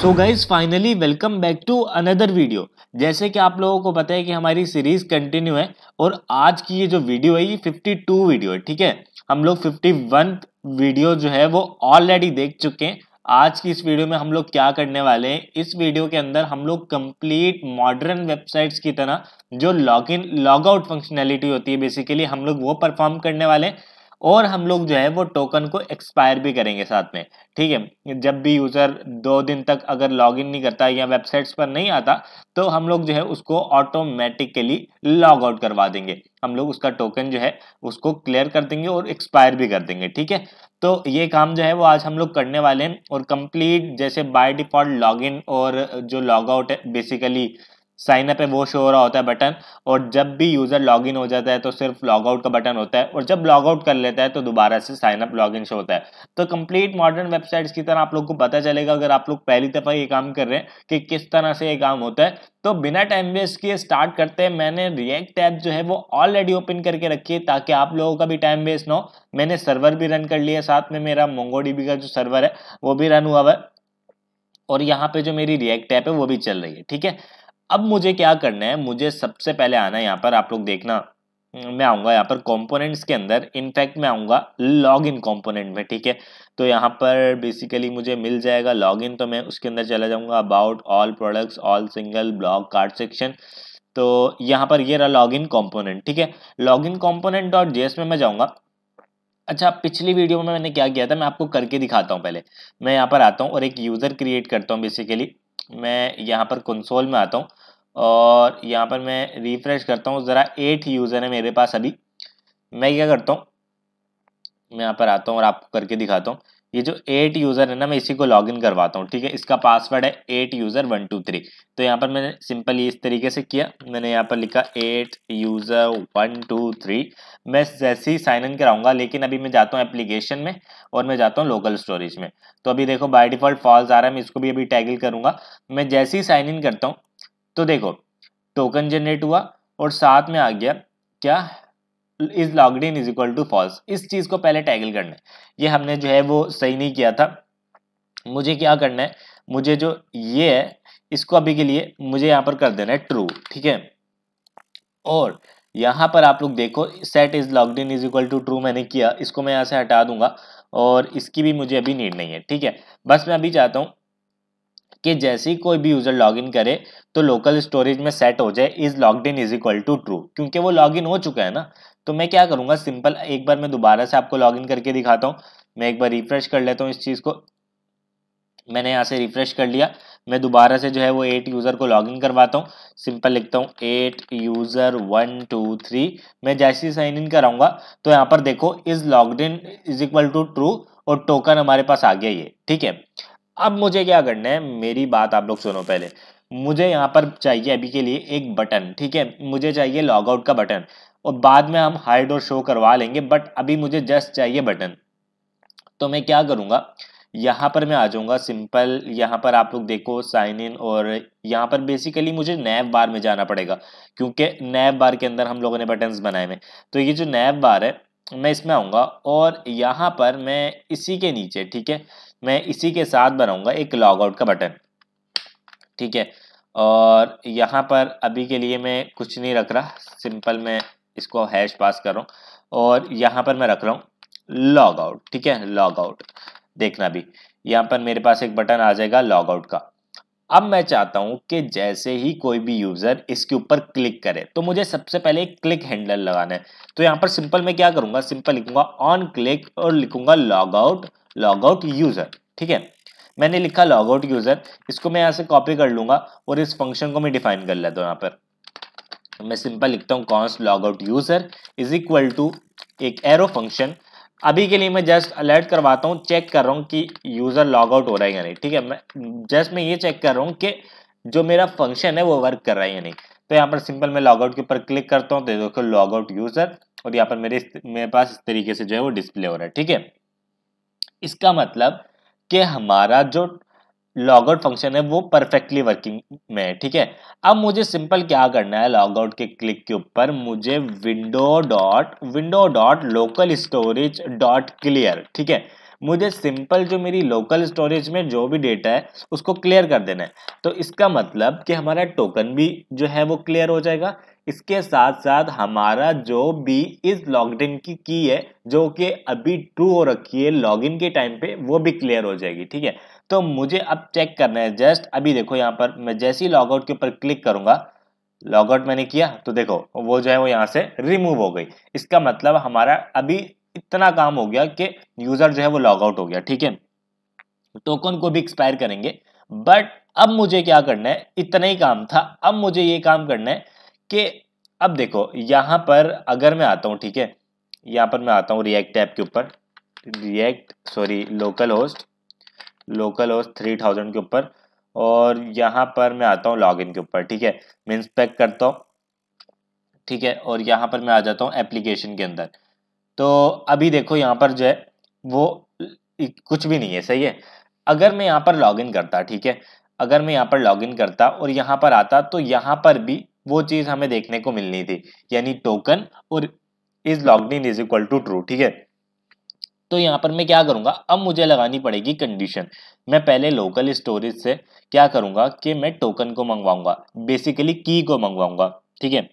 so guys finally welcome back to another video जैसे कि आप लोगों को पता है कि हमारी सीरीज कंटिन्यू है और आज की ये जो वीडियो है ये 52 वीडियो है ठीक है हम लोग 51 वीडियो जो है वो ऑलरेडी देख चुके हैं आज की इस वीडियो में हम लोग क्या करने वाले हैं इस वीडियो के अंदर हम लोग कंप्लीट मॉडर्न वेबसाइट्स की तरह जो log in log out functionality होती है बेसिकली हम लोग वो परफॉर्म करने वाले हैं और हम लोग जो है वो टोकन को एक्सपायर भी करेंगे साथ में ठीक है जब भी यूज़र दो दिन तक अगर लॉगिन नहीं करता या वेबसाइट्स पर नहीं आता तो हम लोग जो है उसको ऑटोमेटिकली लॉग आउट करवा देंगे हम लोग उसका टोकन जो है उसको क्लियर कर देंगे और एक्सपायर भी कर देंगे ठीक है तो ये काम जो है वो आज हम लोग करने वाले हैं और कंप्लीट जैसे बाय डिफॉल्ट लॉगिन और जो लॉग आउट है बेसिकली साइन अप है वो शो हो रहा होता है बटन और जब भी यूज़र इन हो जाता है तो सिर्फ लॉगआउट का बटन होता है और जब लॉगआउट कर लेता है तो दोबारा से साइन अप इन शो होता है तो कंप्लीट मॉडर्न वेबसाइट्स की तरह आप लोग को पता चलेगा अगर आप लोग पहली दफ़ा ये काम कर रहे हैं कि किस तरह से ये काम होता है तो बिना टाइम वेस्ट किए स्टार्ट करते हैं मैंने रिएक्ट ऐप जो है वो ऑलरेडी ओपन करके रखी है ताकि आप लोगों का भी टाइम वेस्ट ना हो मैंने सर्वर भी रन कर लिया साथ में मेरा मोंगो का जो सर्वर है वो भी रन हुआ हुआ है और यहाँ पे जो मेरी रिएक्ट ऐप है वो भी चल रही है ठीक है अब मुझे क्या करना है मुझे सबसे पहले आना है यहाँ पर आप लोग देखना हम्म, मैं आऊँगा यहाँ पर कंपोनेंट्स के अंदर इनफैक्ट मैं आऊँगा लॉग इन कॉम्पोनेंट में ठीक है तो यहाँ पर बेसिकली मुझे मिल जाएगा लॉग इन तो मैं उसके अंदर चला जाऊँगा about all products all single blog card section तो यहाँ पर ये रहा लॉग इन कॉम्पोनेंट ठीक है log in component dot J में मैं जाऊँगा अच्छा पिछली वीडियो में मैंने क्या किया था मैं आपको करके दिखाता हूँ पहले मैं यहाँ पर आता हूँ और एक यूज़र क्रिएट करता हूँ बेसिकली मैं यहाँ पर कंसोल में आता हूँ और यहाँ पर मैं रिफ्रेश करता हूँ ज़रा एट यूज़र है मेरे पास अभी मैं क्या करता हूँ मैं यहाँ पर आता हूँ और आपको करके दिखाता हूँ ये जो एट यूज़र है ना मैं इसी को लॉग इन करवाता हूँ ठीक है इसका पासवर्ड है at user one two three तो यहाँ पर मैंने सिंपली इस तरीके से किया मैंने यहाँ पर लिखा at user one two three मैं जैसे ही साइन इन कराऊंगा लेकिन अभी मैं जाता हूँ एप्लीकेशन में और मैं जाता हूँ लोकल स्टोरेज में तो अभी देखो बाई डिफ़ॉल्ट फॉल्स आ रहा है मैं इसको भी अभी टैगल करूँगा मैं जैसे ही साइन इन करता हूँ तो देखो टोकन जनरेट हुआ और साथ में आ गया क्या is logged in is equal to false इस चीज़ को पहले टैगल करना है ये हमने जो है वो सही नहीं किया था मुझे क्या करना है मुझे जो ये है इसको अभी के लिए मुझे यहाँ पर कर देना है ट्रू ठीक है और यहाँ पर आप लोग देखो set is logged in is equal to true मैंने किया इसको मैं यहाँ से हटा दूंगा और इसकी भी मुझे अभी नीड नहीं है ठीक है बस मैं अभी चाहता हूँ कि जैसे ही कोई भी यूज़र लॉगिन करे तो लोकल स्टोरेज में सेट हो जाए is logged in is equal to true क्योंकि वो लॉगिन हो चुका है ना तो मैं क्या करूँगा सिंपल एक बार मैं दोबारा से आपको लॉगिन करके दिखाता हूँ मैं एक बार रिफ्रेश कर लेता हूँ इस चीज़ को मैंने यहाँ से रिफ्रेश कर लिया मैं दोबारा से जो है वो एट यूज़र को लॉगिन करवाता हूँ सिंपल लिखता हूँ at user one two three मैं जैसे ही साइन इन कराऊंगा तो यहाँ पर देखो is logged in is equal to true और टोकन हमारे पास आ गया ये ठीक है अब मुझे क्या करना है मेरी बात आप लोग सुनो पहले मुझे यहाँ पर चाहिए अभी के लिए एक बटन ठीक है मुझे चाहिए लॉग आउट का बटन और बाद में हम हाइड और शो करवा लेंगे बट अभी मुझे जस्ट चाहिए बटन तो मैं क्या करूँगा यहाँ पर मैं आ जाऊँगा सिंपल यहाँ पर आप लोग देखो साइन इन और यहाँ पर बेसिकली मुझे नैब बार में जाना पड़ेगा क्योंकि नैब बार के अंदर हम लोगों ने बटन्स बनाए हुए तो ये जो नैब बार है मैं इसमें आऊँगा और यहाँ पर मैं इसी के नीचे ठीक है मैं इसी के साथ बनाऊँगा एक लॉगआउट का बटन ठीक है और यहाँ पर अभी के लिए मैं कुछ नहीं रख रहा सिंपल मैं इसको हैश पास कर रहा हूँ और यहाँ पर मैं रख रहा हूँ लॉग आउट ठीक है लॉग आउट देखना भी यहाँ पर मेरे पास एक बटन आ जाएगा लॉग आउट का अब मैं चाहता हूं कि जैसे ही कोई भी यूजर इसके ऊपर क्लिक करे तो मुझे सबसे पहले एक क्लिक हैंडल लगाना है तो यहाँ पर सिंपल मैं क्या करूंगा सिंपल लिखूंगा ऑन क्लिक और लिखूंगा log out log out user ठीक है मैंने लिखा लॉग आउट यूजर इसको मैं यहाँ से कॉपी कर लूंगा और इस फंक्शन को मैं डिफाइन कर लेता हूँ यहाँ पर मैं सिंपल लिखता हूँ const log out user is equal to एक एरो फंक्शन अभी के लिए मैं जस्ट अलर्ट करवाता हूँ चेक कर रहा हूँ कि यूज़र लॉग आउट हो रहा है या नहीं ठीक है मैं जस्ट मैं ये चेक कर रहा हूँ कि जो मेरा फंक्शन है वो वर्क कर रहा है या नहीं तो यहाँ पर सिंपल मैं लॉग आउट के ऊपर क्लिक करता हूँ तो देखो लॉग आउट यूज़र और यहाँ पर मेरे मेरे पास इस तरीके से जो है वो डिस्प्ले हो रहा है ठीक है इसका मतलब कि हमारा जो लॉग आउट फंक्शन है वो परफेक्टली वर्किंग में है ठीक है अब मुझे सिंपल क्या करना है लॉग आउट के क्लिक के ऊपर मुझे window dot window dot local storage dot clear ठीक है मुझे सिंपल जो मेरी लोकल स्टोरेज में जो भी डेटा है उसको क्लियर कर देना है तो इसका मतलब कि हमारा टोकन भी जो है वो क्लियर हो जाएगा इसके साथ साथ हमारा जो भी इस लॉगइन की की है जो कि अभी ट्रू हो रखी है लॉगिन के टाइम पे वो भी क्लियर हो जाएगी ठीक है तो मुझे अब चेक करना है जस्ट अभी देखो यहाँ पर मैं जैसे ही लॉगआउट के ऊपर क्लिक लॉग लॉगआउट मैंने किया तो देखो वो जो है वो यहाँ से रिमूव हो गई इसका मतलब हमारा अभी इतना काम हो गया कि यूज़र जो है वो लॉगआउट हो गया ठीक है टोकन को भी एक्सपायर करेंगे बट अब मुझे क्या करना है इतना ही काम था अब मुझे ये काम करना है कि अब देखो यहाँ पर अगर मैं आता हूँ ठीक है यहाँ पर मैं आता हूँ रिएक्ट ऐप के ऊपर react sorry local host local host three thousand के ऊपर और यहाँ पर मैं आता हूँ लॉगिन के ऊपर ठीक है मैं इंस्पेक्ट करता हूँ ठीक है और यहाँ पर मैं आ जाता हूँ एप्लीकेशन के अंदर तो अभी देखो यहाँ पर जो है वो कुछ भी नहीं है सही है अगर मैं यहाँ पर लॉगिन करता ठीक है अगर मैं यहाँ पर लॉगिन करता और यहाँ पर आता तो यहाँ पर भी वो चीज़ हमें देखने को मिलनी थी यानी टोकन और is log in is equal to true ठीक है तो यहाँ पर मैं क्या करूँगा अब मुझे लगानी पड़ेगी कंडीशन मैं पहले लोकल स्टोरेज से क्या करूँगा कि मैं टोकन को मंगवाऊंगा बेसिकली की को मंगवाऊंगा ठीक है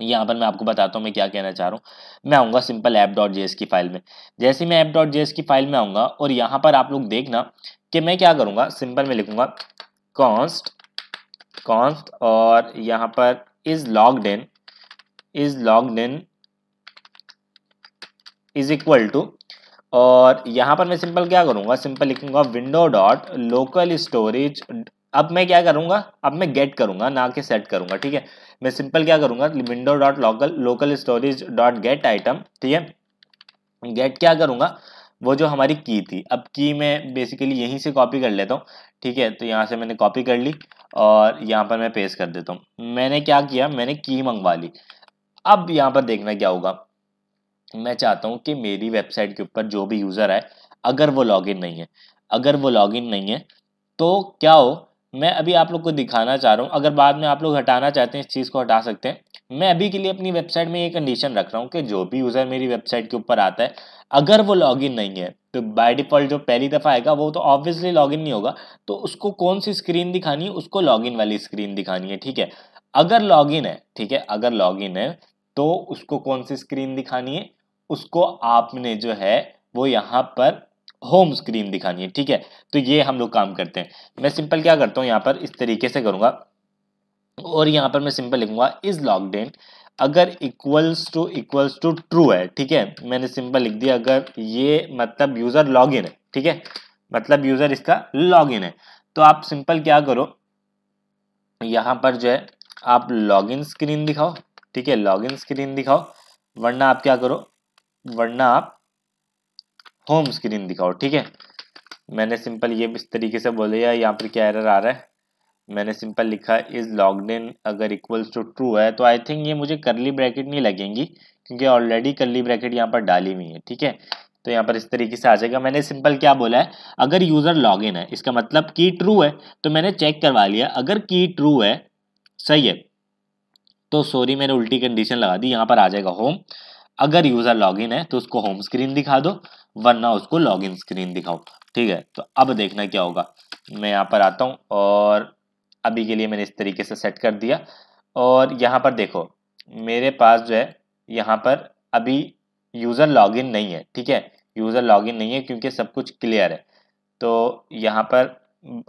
यहाँ पर मैं आपको बताता हूँ मैं क्या कहना चाह रहा हूँ मैं आऊँगा सिंपल ऐप डॉट जे की फाइल में जैसे मैं ऐप डॉट जे की फाइल में आऊँगा और यहाँ पर आप लोग देखना कि मैं क्या करूँगा सिंपल में लिखूँगा कॉन्स्ट कॉन्स्ट और यहाँ पर is log in is log in is equal to और यहाँ पर मैं सिंपल क्या करूँगा सिंपल लिखूँगा विंडो डॉट लोकल स्टोरेज अब मैं क्या करूँगा अब मैं गेट करूँगा ना कि सेट करूँगा ठीक है मैं सिंपल क्या करूँगा window dot local local storage dot get item ठीक है गेट क्या करूँगा वो जो हमारी की थी अब की मैं बेसिकली यहीं से कॉपी कर लेता हूँ ठीक है तो यहाँ से मैंने कॉपी कर ली और यहाँ पर मैं पेस्ट कर देता हूँ मैंने क्या किया मैंने की मंगवा ली अब यहाँ पर देखना क्या होगा मैं चाहता हूँ कि मेरी वेबसाइट के ऊपर जो भी यूज़र आए अगर वो लॉगिन नहीं है अगर वो लॉगिन नहीं है तो क्या हो मैं अभी आप लोग को दिखाना चाह रहा हूँ अगर बाद में आप लोग हटाना चाहते हैं इस चीज़ को हटा सकते हैं मैं अभी के लिए अपनी वेबसाइट में ये कंडीशन रख रहा हूँ कि जो भी यूज़र मेरी वेबसाइट के ऊपर आता है अगर वो लॉगिन नहीं है तो बाय डिफ़ॉल्ट जो पहली दफ़ा आएगा वो तो ऑब्वियसली लॉगिन नहीं होगा तो उसको कौन सी स्क्रीन दिखानी है उसको लॉगिन वाली स्क्रीन दिखानी है ठीक है अगर लॉगिन है ठीक है अगर लॉगिन है तो उसको कौन सी स्क्रीन दिखानी है उसको आपने जो है वो यहाँ पर होम स्क्रीन दिखानी है ठीक है तो ये हम लोग काम करते हैं मैं सिंपल क्या करता हूँ यहाँ पर इस तरीके से करूँगा और यहाँ पर मैं सिंपल लिखूंगा इज लॉग्ड इन अगर equals to equals to true है ठीक है मैंने सिंपल लिख दिया अगर ये मतलब यूज़र लॉग इन है ठीक है मतलब यूज़र इसका लॉग इन है तो आप सिंपल क्या करो यहाँ पर जो है आप लॉगिन स्क्रीन दिखाओ ठीक है लॉगिन स्क्रीन दिखाओ वरना आप क्या करो वरना आप होम स्क्रीन दिखाओ ठीक है मैंने सिंपल ये इस तरीके से बोले या यहाँ पर क्या एरर आ रहा है मैंने सिंपल लिखा इज़ लॉग्ड इन अगर इक्वल्स टू ट्रू है तो आई थिंक ये मुझे करली ब्रैकेट नहीं लगेंगी क्योंकि ऑलरेडी करली ब्रैकेट यहाँ पर डाली हुई है ठीक है तो यहाँ पर इस तरीके से आ जाएगा मैंने सिंपल क्या बोला है अगर यूज़र लॉग इन है इसका मतलब की ट्रू है तो मैंने चेक करवा लिया अगर की ट्रू है सही है तो सॉरी मैंने उल्टी कंडीशन लगा दी यहाँ पर आ जाएगा होम अगर यूजर लॉगिन है तो उसको होम स्क्रीन दिखा दो वरना उसको लॉगिन स्क्रीन दिखाओ ठीक है तो अब देखना क्या होगा मैं यहाँ पर आता हूँ और अभी के लिए मैंने इस तरीके से सेट कर दिया और यहाँ पर देखो मेरे पास जो है यहाँ पर अभी यूज़र लॉगिन नहीं है ठीक है यूज़र लॉगिन नहीं है क्योंकि सब कुछ क्लियर है तो यहाँ पर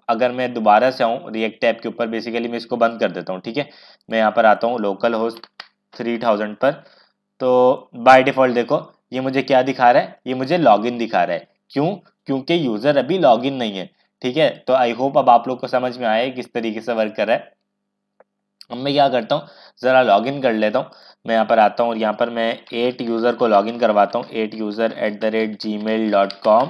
अगर मैं दोबारा से आऊँ रिएक्ट ऐप के ऊपर बेसिकली मैं इसको बंद कर देता हूँ ठीक है मैं यहाँ पर आता हूँ लोकल होस्ट थ्री थाउजेंड पर तो बाय डिफ़ॉल्ट देखो ये मुझे क्या दिखा रहा है ये मुझे लॉगिन दिखा रहा है क्यों क्योंकि यूज़र अभी लॉगिन नहीं है ठीक है तो आई होप अब आप लोग को समझ में आए किस तरीके से वर्क कर रहा है अब मैं क्या करता हूँ ज़रा लॉगिन कर लेता हूँ मैं यहाँ पर आता हूँ और यहाँ पर मैं एट यूज़र को लॉगिन करवाता हूँ at user at the rate gmail dot com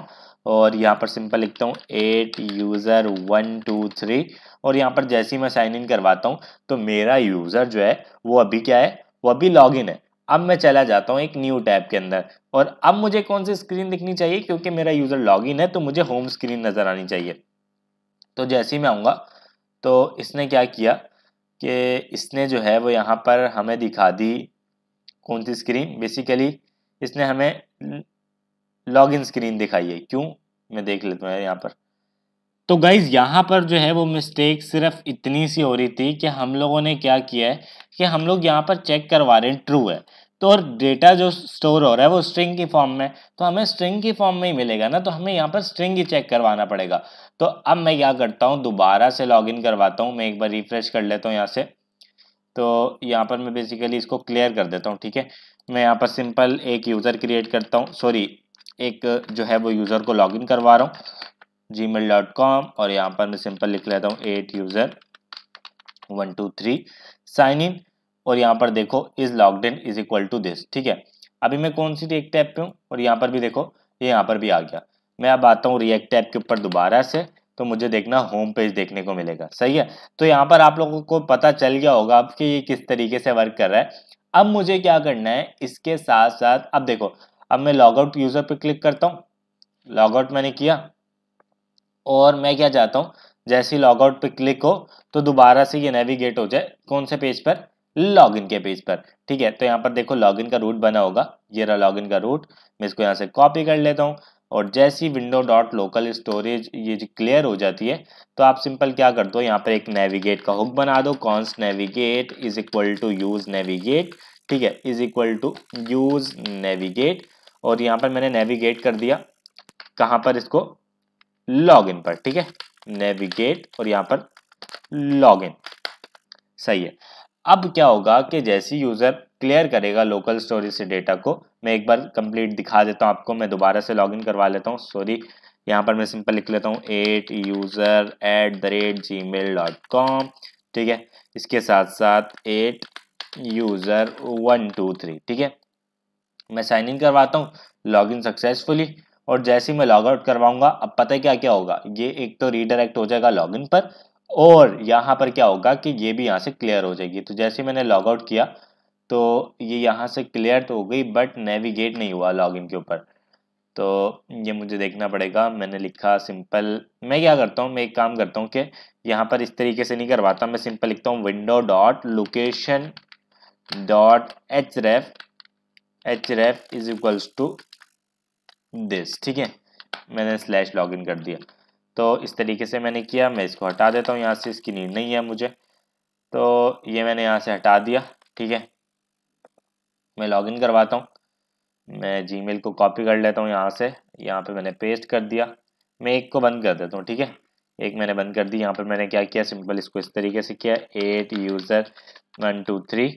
और यहाँ पर सिंपल लिखता हूँ at user one two three और यहाँ पर जैसे ही मैं साइन इन करवाता हूँ तो मेरा यूज़र जो है वो अभी क्या है वो अभी इन है अब मैं चला जाता हूँ एक न्यू टैब के अंदर और अब मुझे कौन सी स्क्रीन दिखनी चाहिए क्योंकि मेरा यूज़र लॉगिन है तो मुझे होम स्क्रीन नज़र आनी चाहिए तो जैसे ही मैं आऊँगा तो इसने क्या किया कि इसने जो है वो यहाँ पर हमें दिखा दी कौन सी स्क्रीन बेसिकली इसने हमें लॉगिन स्क्रीन दिखाई है क्यों मैं देख लेता हूँ यहाँ पर तो गाइज़ यहाँ पर जो है वो मिस्टेक सिर्फ इतनी सी हो रही थी कि हम लोगों ने क्या किया है कि हम लोग यहाँ पर चेक करवा रहे हैं ट्रू है तो और डेटा जो स्टोर हो रहा है वो स्ट्रिंग की फॉर्म में तो हमें स्ट्रिंग की फॉर्म में ही मिलेगा ना तो हमें यहाँ पर स्ट्रिंग ही चेक करवाना पड़ेगा तो अब मैं क्या करता हूँ दोबारा से लॉगिन करवाता हूँ मैं एक बार रिफ्रेश कर लेता हूँ यहाँ से तो यहाँ पर मैं बेसिकली इसको क्लियर कर देता हूँ ठीक है मैं यहाँ पर सिंपल एक यूज़र क्रिएट करता हूँ सॉरी एक जो है वो यूज़र को लॉगिन करवा रहा हूँ जी मेल डॉट कॉम और यहाँ पर मैं सिंपल लिख लेता हूँ at user one two three sign in और यहाँ पर देखो is locked in is equal to this ठीक है अभी मैं कौन सी रिएक्ट टैप पे हूँ और यहाँ पर भी देखो ये यहाँ पर भी आ गया मैं अब आता हूँ रिएक्ट ऐप के ऊपर दोबारा से तो मुझे देखना होम पेज देखने को मिलेगा सही है तो यहाँ पर आप लोगों को पता चल गया होगा अब कि ये किस तरीके से वर्क कर रहा है अब मुझे क्या करना है इसके साथ साथ अब देखो अब मैं लॉगआउट यूज़र पर क्लिक करता हूँ लॉगआउट मैंने किया और मैं क्या चाहता हूँ जैसे ही लॉगआउट पर क्लिक हो तो दोबारा से ये नेविगेट हो जाए कौन से पेज पर लॉगिन के पेज पर ठीक है तो यहाँ पर देखो लॉगिन का रूट बना होगा ये रहा लॉगिन का रूट मैं इसको यहाँ से कॉपी कर लेता हूँ और जैसी विंडो डॉट लोकल स्टोरेज ये जो क्लियर हो जाती है तो आप सिंपल क्या कर दो यहाँ पर एक नेविगेट का हुक बना दो const navigate is equal to use navigate ठीक है is equal to use navigate और यहाँ पर मैंने नेविगेट कर दिया कहाँ पर इसको लॉग इन पर ठीक है नेविगेट और यहाँ पर लॉग इन सही है अब क्या होगा कि जैसे यूज़र क्लियर करेगा लोकल स्टोरेज से डेटा को मैं एक बार कंप्लीट दिखा देता हूँ आपको मैं दोबारा से लॉगिन करवा लेता हूँ सॉरी यहाँ पर मैं सिंपल लिख लेता हूँ at user at the rate gmail dot com ठीक है इसके साथ साथ at user one two three ठीक है मैं साइन इन करवाता हूँ लॉग सक्सेसफुली और जैसे ही मैं लॉग आउट करवाऊंगा अब पता है क्या क्या होगा ये एक तो रीडायरेक्ट हो जाएगा लॉगिन पर और यहाँ पर क्या होगा कि ये भी यहाँ से क्लियर हो जाएगी तो जैसे मैंने लॉग आउट किया तो ये यहाँ से क्लियर तो हो गई बट नेविगेट नहीं हुआ लॉगिन के ऊपर तो ये मुझे देखना पड़ेगा मैंने लिखा सिंपल मैं क्या करता हूँ मैं एक काम करता हूँ कि यहाँ पर इस तरीके से नहीं करवाता मैं सिंपल लिखता हूँ window dot location dot H ref H ref is equals to this ठीक है मैंने स्लैश लॉग इन कर दिया तो इस तरीके से मैंने किया मैं इसको हटा देता हूँ यहाँ से इसकी नीड नहीं है मुझे तो ये मैंने यहाँ से हटा दिया ठीक है मैं लॉगिन करवाता हूँ मैं जी को कॉपी कर लेता हूँ यहाँ से यहाँ पे मैंने पेस्ट कर दिया मैं एक को बंद कर देता हूँ ठीक है एक मैंने बंद कर दी यहाँ पर मैंने क्या किया सिंपल इसको इस तरीके से किया at user one two three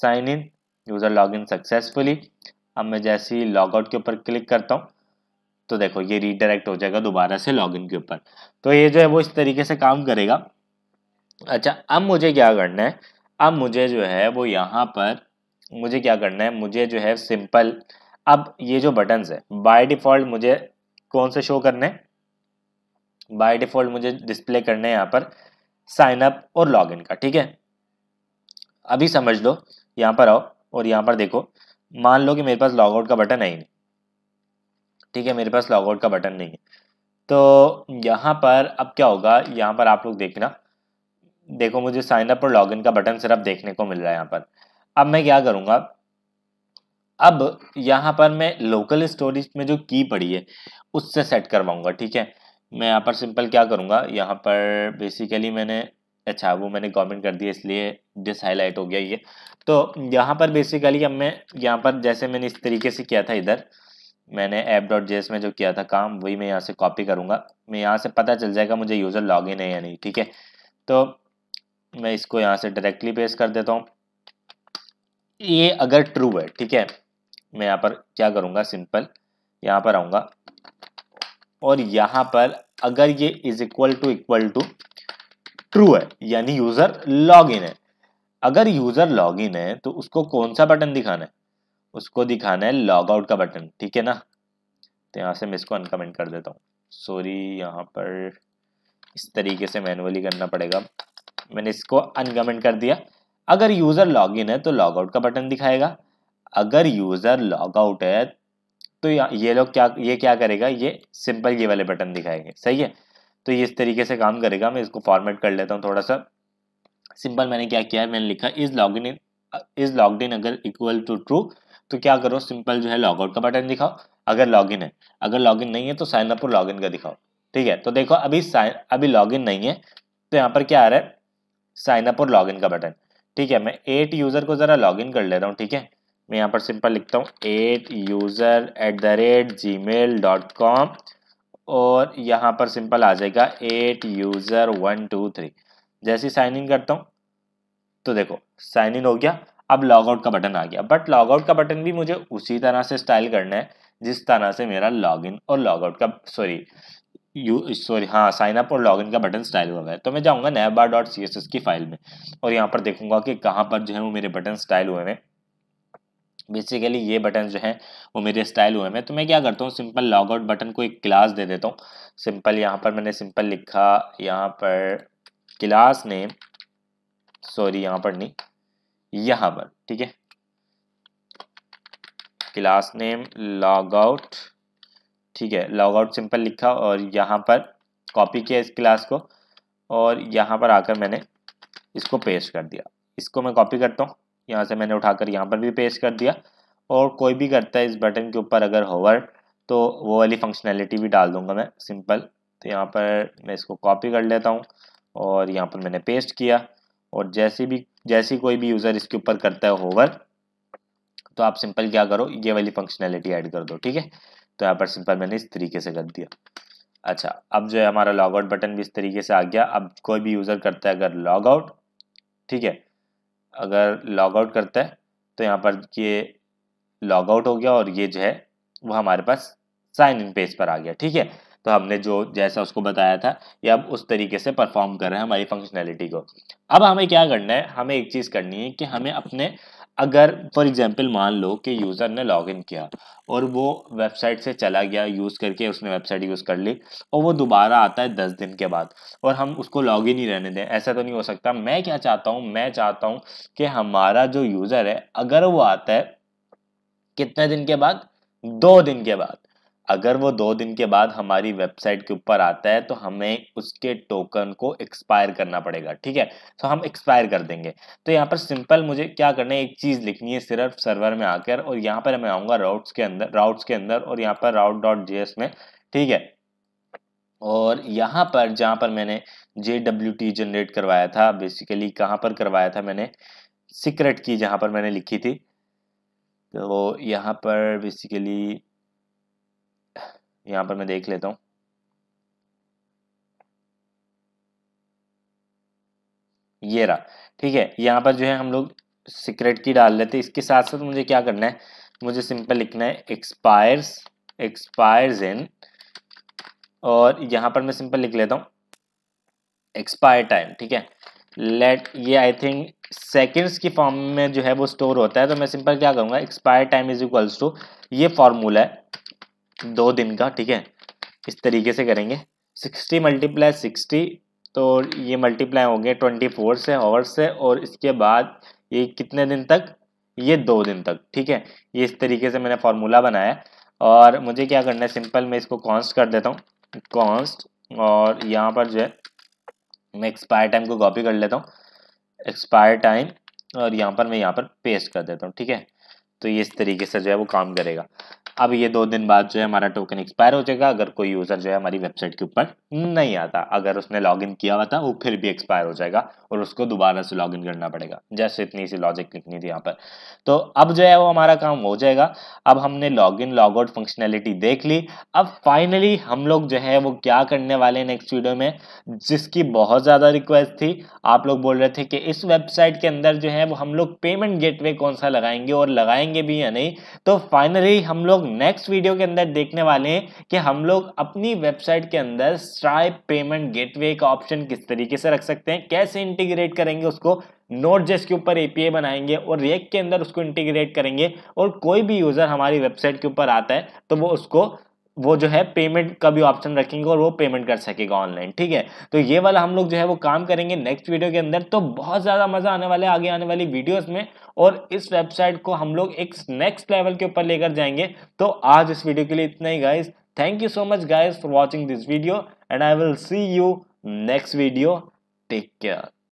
sign in user log in successfully अब मैं जैसे ही लॉगआउट के ऊपर क्लिक करता हूँ तो देखो ये रीडायरेक्ट हो जाएगा दोबारा से लॉगिन के ऊपर तो ये जो है वो इस तरीके से काम करेगा अच्छा अब मुझे क्या करना है अब मुझे जो है वो यहाँ पर मुझे क्या करना है मुझे जो है सिंपल अब ये जो बटन्स है बाय डिफ़ॉल्ट मुझे कौन से शो करने बाय डिफ़ॉल्ट मुझे डिस्प्ले करना है यहाँ पर साइन अप और लॉगिन का ठीक है अभी समझ लो यहाँ पर आओ और यहाँ पर देखो मान लो कि मेरे पास लॉगआउट का बटन है ही नहीं ठीक है मेरे पास लॉगआउट का बटन नहीं है तो यहाँ पर अब क्या होगा यहाँ पर आप लोग देखना देखो मुझे साइन अप और लॉगिन का बटन सिर्फ देखने को मिल रहा है यहाँ पर अब मैं क्या करूँगा अब यहाँ पर मैं लोकल स्टोरेज में जो की पड़ी है उससे सेट करवाऊँगा ठीक है मैं यहाँ पर सिंपल क्या करूँगा यहाँ पर बेसिकली मैंने अच्छा वो मैंने गवर्नमेंट कर दिया इसलिए डिस हाईलाइट हो गया ये तो यहाँ पर बेसिकली हमें यहाँ पर जैसे मैंने इस तरीके से किया था इधर मैंने ऐप डॉट जे में जो किया था काम वही मैं यहाँ से कॉपी करूँगा मैं यहाँ से पता चल जाएगा मुझे यूज़र लॉग इन है या नहीं ठीक है तो मैं इसको यहाँ से डायरेक्टली पेश कर देता हूँ ये अगर ट्रू है ठीक है मैं यहाँ पर क्या करूँगा सिंपल यहाँ पर आऊँगा और यहाँ पर अगर ये is equal to equal to true है यानी यूज़र लॉग इन है अगर यूजर लॉग इन है तो उसको कौन सा बटन दिखाना है उसको दिखाना है लॉग आउट का बटन ठीक है ना तो यहाँ से मैं इसको अनकमेंट कर देता हूँ सॉरी यहाँ पर इस तरीके से मैनुअली करना पड़ेगा मैंने इसको अनकमेंट कर दिया अगर यूज़र लॉग इन है तो लॉग आउट का बटन दिखाएगा अगर यूज़र लॉग आउट है तो ये लोग क्या ये क्या करेगा ये सिंपल ये वाले बटन दिखाएंगे सही है तो ये इस तरीके से काम करेगा मैं इसको फॉर्मेट कर लेता हूँ थोड़ा सा सिंपल मैंने क्या किया है मैंने लिखा is log in is log in अगर इक्वल टू ट्रू तो क्या करो सिंपल जो है लॉग आउट का बटन दिखाओ अगर लॉग इन है अगर लॉग इन नहीं है तो साइन अपर लॉग इन का दिखाओ ठीक है तो देखो अभी साइन अभी लॉग इन नहीं है तो यहाँ पर क्या आ रहा है साइन अपर लॉग इन का बटन ठीक है मैं एट यूज़र को ज़रा लॉग इन कर लेता हूँ ठीक है मैं यहाँ पर सिंपल लिखता हूँ at user at the rate gmail dot com और यहाँ पर सिंपल आ जाएगा at user one two three जैसे ही साइन इन करता हूँ तो देखो साइन इन हो गया अब लॉगआउट का बटन आ गया बट लॉगआउट का बटन भी मुझे उसी तरह से स्टाइल करना है जिस तरह से मेरा लॉगिन और लॉगआउट का सॉरी यू सॉरी हाँ साइन अप और लॉगिन का बटन स्टाइल हुआ है तो मैं जाऊँगा नया बार डॉट सी एस एस की फाइल में और यहाँ पर देखूंगा कि कहाँ पर जो है वो मेरे बटन स्टाइल हुए हैं बेसिकली ये बटन जो है वो मेरे स्टाइल हुए हैं तो मैं क्या करता हूँ सिंपल लॉग आउट बटन को एक क्लास दे देता हूँ सिंपल यहाँ पर मैंने सिंपल लिखा यहाँ पर क्लास नेम सॉरी यहाँ पर नहीं यहाँ पर ठीक है क्लास नेम लॉग आउट ठीक है लॉग आउट सिंपल लिखा और यहाँ पर कॉपी किया इस क्लास को और यहां पर आकर मैंने इसको पेस्ट कर दिया इसको मैं कॉपी करता हूँ यहाँ से मैंने उठाकर यहाँ पर भी पेस्ट कर दिया और कोई भी करता है इस बटन के ऊपर अगर होवर तो वो वाली फंक्शनैलिटी भी डाल दूंगा मैं सिंपल तो यहाँ पर मैं इसको कॉपी कर लेता हूँ और यहाँ पर मैंने पेस्ट किया और जैसे भी जैसी कोई भी यूज़र इसके ऊपर करता है होवर तो आप सिंपल क्या करो ये वाली फंक्शनैलिटी ऐड कर दो ठीक है तो यहाँ पर सिंपल मैंने इस तरीके से कर दिया अच्छा अब जो है हमारा लॉग आउट बटन भी इस तरीके से आ गया अब कोई भी यूज़र करता है अगर लॉग आउट ठीक है अगर लॉग आउट करता है तो यहाँ पर ये लॉग आउट हो गया और ये जो है वो हमारे पास साइन इन पेज पर आ गया ठीक है तो हमने जो जैसा उसको बताया था ये अब उस तरीके से परफॉर्म कर रहे हैं हमारी फंक्शनैलिटी को अब हमें क्या करना है हमें एक चीज़ करनी है कि हमें अपने अगर फॉर एग्जांपल मान लो कि यूज़र ने लॉगिन किया और वो वेबसाइट से चला गया यूज़ करके उसने वेबसाइट यूज़ कर ली और वो दोबारा आता है दस दिन के बाद और हम उसको लॉगिन ही रहने दें ऐसा तो नहीं हो सकता मैं क्या चाहता हूँ मैं चाहता हूँ कि हमारा जो यूज़र है अगर वो आता है कितने दिन के बाद दो दिन के बाद अगर वो दो दिन के बाद हमारी वेबसाइट के ऊपर आता है तो हमें उसके टोकन को एक्सपायर करना पड़ेगा ठीक है तो हम एक्सपायर कर देंगे तो यहाँ पर सिंपल मुझे क्या करना है एक चीज़ लिखनी है सिर्फ सर्वर में आकर और यहाँ पर मैं आऊँगा राउट्स के अंदर राउट्स के अंदर और यहाँ पर राउट डॉट एस में ठीक है और यहाँ पर जहाँ पर मैंने जे डब्ल्यू टी जनरेट करवाया था बेसिकली कहाँ पर करवाया था मैंने सीक्रेट की जहाँ पर मैंने लिखी थी तो यहाँ पर बेसिकली यहाँ पर मैं देख लेता हूँ ये रहा ठीक है यहाँ पर जो है हम लोग सीक्रेट की डाल लेते हैं इसके साथ साथ मुझे क्या करना है मुझे सिंपल लिखना है एक्सपायर्स एक्सपायर्स इन और यहाँ पर मैं सिंपल लिख लेता हूँ एक्सपायर टाइम ठीक है लेट ये आई थिंक सेकेंड्स की फॉर्म में जो है वो स्टोर होता है तो मैं सिंपल क्या करूँगा expire time is equals to ये फॉर्मूला है दो दिन का ठीक है इस तरीके से करेंगे सिक्सटी मल्टीप्लाई सिक्सटी तो ये मल्टीप्लाई होंगे ट्वेंटी फोर से आवर्स से और इसके बाद ये कितने दिन तक ये दो दिन तक ठीक है ये इस तरीके से मैंने फार्मूला बनाया और मुझे क्या करना है सिंपल मैं इसको कॉन्स्ट कर देता हूँ कॉन्स्ट और यहाँ पर जो है मैं एक्सपायर टाइम को कॉपी कर लेता हूँ एक्सपायर टाइम और यहाँ पर मैं यहाँ पर पेस्ट कर देता हूँ ठीक है तो ये इस तरीके से जो है वो काम करेगा अब ये दो दिन बाद जो है हमारा टोकन एक्सपायर हो जाएगा अगर कोई यूज़र जो है हमारी वेबसाइट के ऊपर नहीं आता अगर उसने लॉगिन किया हुआ था वो फिर भी एक्सपायर हो जाएगा और उसको दोबारा से लॉगिन करना पड़ेगा जैसे इतनी सी लॉजिक लिखनी थी यहाँ पर तो अब जो है वो हमारा काम हो जाएगा अब हमने log in log out functionality देख ली अब फाइनली हम लोग जो है वो क्या करने वाले नेक्स्ट वीडियो में जिसकी बहुत ज़्यादा रिक्वेस्ट थी आप लोग बोल रहे थे कि इस वेबसाइट के अंदर जो है वो हम लोग पेमेंट गेट कौन सा लगाएंगे और लगाएंगे भी या नहीं तो फाइनली हम लोग लोग नेक्स्ट वीडियो के अंदर देखने वाले हैं कि हम लोग अपनी वेबसाइट के अंदर स्ट्राइप पेमेंट गेटवे का ऑप्शन किस तरीके से रख सकते हैं कैसे इंटीग्रेट करेंगे उसको नोट जेस के ऊपर एपीआई बनाएंगे और रिएक्ट के अंदर उसको इंटीग्रेट करेंगे और कोई भी यूज़र हमारी वेबसाइट के ऊपर आता है तो वो उसको वो जो है पेमेंट का भी ऑप्शन रखेंगे और वो पेमेंट कर सकेगा ऑनलाइन ठीक है तो ये वाला हम लोग जो है वो काम करेंगे नेक्स्ट वीडियो के अंदर तो बहुत ज़्यादा मज़ा आने वाला है आगे आने वाली वीडियोस में और इस वेबसाइट को हम लोग एक नेक्स्ट लेवल के ऊपर लेकर जाएंगे तो आज इस वीडियो के लिए इतना ही guys thank you so much guys for watching this video and I will see you next video take care